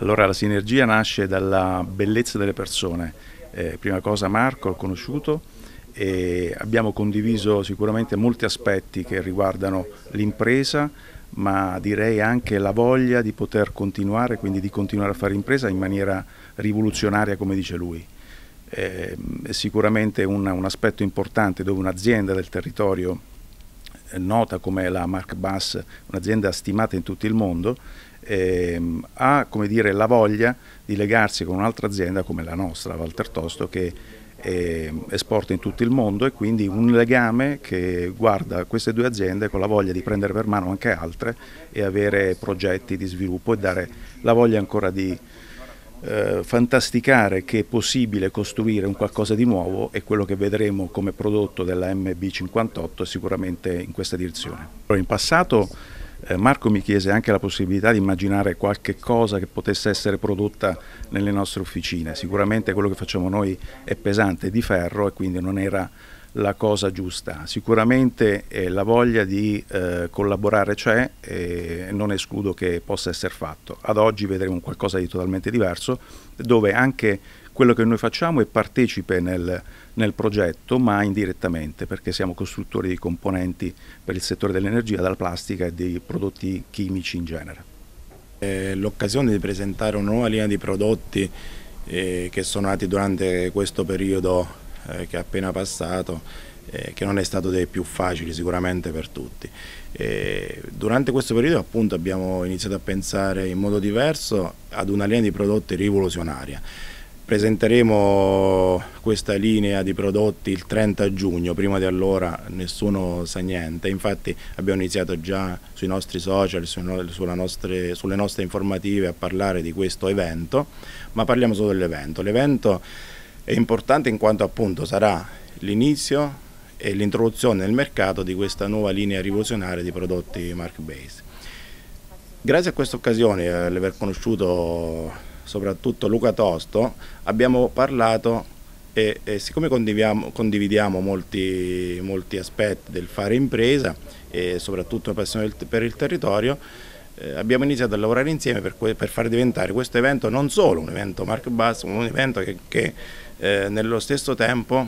Allora la sinergia nasce dalla bellezza delle persone. Eh, prima cosa Marco, l'ho conosciuto e abbiamo condiviso sicuramente molti aspetti che riguardano l'impresa, ma direi anche la voglia di poter continuare, quindi di continuare a fare impresa in maniera rivoluzionaria come dice lui. Eh, è sicuramente un, un aspetto importante dove un'azienda del territorio eh, nota come la Mark Bass, un'azienda stimata in tutto il mondo, ehm, ha dire, la voglia di legarsi con un'altra azienda come la nostra, Walter Tosto, che eh, esporta in tutto il mondo e quindi un legame che guarda queste due aziende con la voglia di prendere per mano anche altre e avere progetti di sviluppo e dare la voglia ancora di eh, fantasticare che è possibile costruire un qualcosa di nuovo e quello che vedremo come prodotto della MB58 è sicuramente in questa direzione. In passato eh, Marco mi chiese anche la possibilità di immaginare qualche cosa che potesse essere prodotta nelle nostre officine. Sicuramente quello che facciamo noi è pesante, di ferro e quindi non era la cosa giusta. Sicuramente eh, la voglia di eh, collaborare c'è e non escludo che possa essere fatto. Ad oggi vedremo qualcosa di totalmente diverso dove anche quello che noi facciamo è partecipe nel, nel, progetto, ma indirettamente, perché siamo costruttori di componenti per il settore dell'energia, dalla plastica e dei prodotti chimici in genere. L'occasione di presentare una nuova linea di prodotti eh, che sono nati durante questo periodo eh, che è appena passato, eh, che non è stato dei più facili sicuramente per tutti. Eh, durante questo periodo appunto abbiamo iniziato a pensare in modo diverso ad una linea di prodotti rivoluzionaria. Presenteremo questa linea di prodotti il 30 giugno, prima di allora nessuno sa niente, infatti abbiamo iniziato già sui nostri social, nostre, sulle nostre informative a parlare di questo evento, ma parliamo solo dell'evento. L'evento è importante in quanto appunto sarà l'inizio e l'introduzione nel mercato di questa nuova linea rivoluzionaria di prodotti Mark Base. Grazie a questa occasione, eh, all'aver conosciuto soprattutto Luca Tosto, abbiamo parlato e, e siccome condividiamo, molti, molti, aspetti del fare impresa e soprattutto la passione per il territorio, eh, abbiamo iniziato a lavorare insieme per, per, far diventare questo evento non solo un evento Mark Bass, ma un evento che, che eh, nello stesso tempo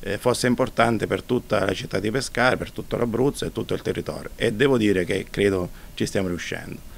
eh, fosse importante per tutta la città di Pescara, per tutto l'Abruzzo e tutto il territorio e devo dire che credo ci stiamo riuscendo.